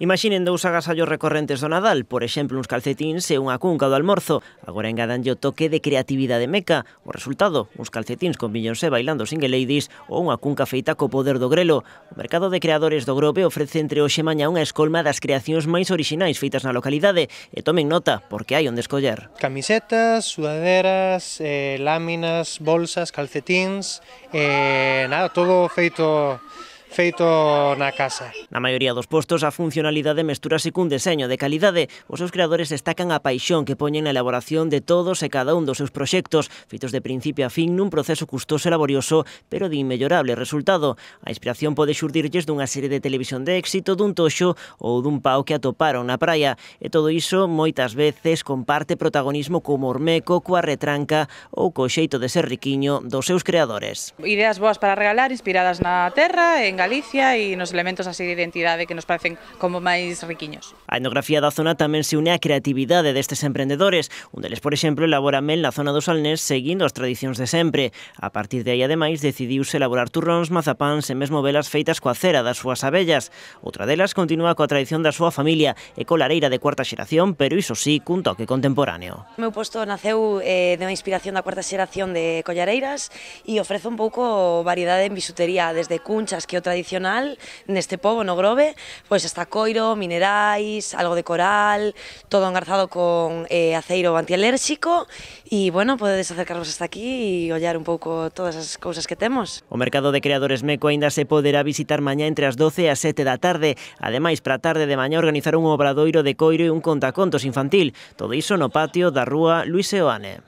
Imaginen dous agasallos recorrentes do Nadal, por exemplo, uns calcetíns e unha cunca do almorzo. Agora engadanlle o toque de creatividade meca. O resultado, uns calcetíns con Beyoncé bailando single ladies ou unha cunca feita co poder do grelo. O mercado de creadores do Grobe ofrece entre hoxe mañá unha escolma das creacións máis orixinais feitas na localidade. E tomen nota, porque hai onde escoller. Camisetas, sudaderas, eh, láminas, bolsas, calcetíns, eh, nada, todo feito feito na casa. Na maioría dos postos a funcionalidade mestúrase cun deseño de calidade. Os seus creadores destacan a paixón que poñen na elaboración de todos e cada un dos seus proxectos, feitos de principio a fin nun proceso custoso e laborioso, pero de inmellorable resultado. A inspiración pode xurdirlles dunha serie de televisión de éxito, dun toxo ou dun pau que atoparon na praia. E todo iso moitas veces comparte protagonismo co mormeco, coa retranca ou co xeito de ser riquiño dos seus creadores. Ideas boas para regalar inspiradas na terra, en Galicia e nos elementos así de identidade que nos parecen como máis riquiños. A etnografía da zona tamén se une á creatividade destes emprendedores. Un deles, por exemplo, elabora mel na zona do Salnés seguindo as tradicións de sempre. A partir de aí, ademais, decidiuse elaborar turróns, mazapáns e mesmo velas feitas coa cera das súas abellas. Outra delas continúa coa tradición da súa familia e co lareira de cuarta xeración, pero iso sí, cun toque contemporáneo. O meu posto naceu eh, de unha inspiración da cuarta xeración de collareiras e ofrece un pouco variedade en bisutería, desde cunchas que o tradicional neste pobo, no Grove, pois está coiro, minerais, algo de coral, todo engarzado con eh, aceiro antialérxico e, bueno, podedes acercarvos hasta aquí e ollar un pouco todas as cousas que temos. O mercado de creadores Meco aínda se poderá visitar mañá entre as 12 e as 7 da tarde. Ademais, para a tarde de mañá organizar un obradoiro de coiro e un contacontos infantil. Todo iso no patio da rúa Luis Seoane.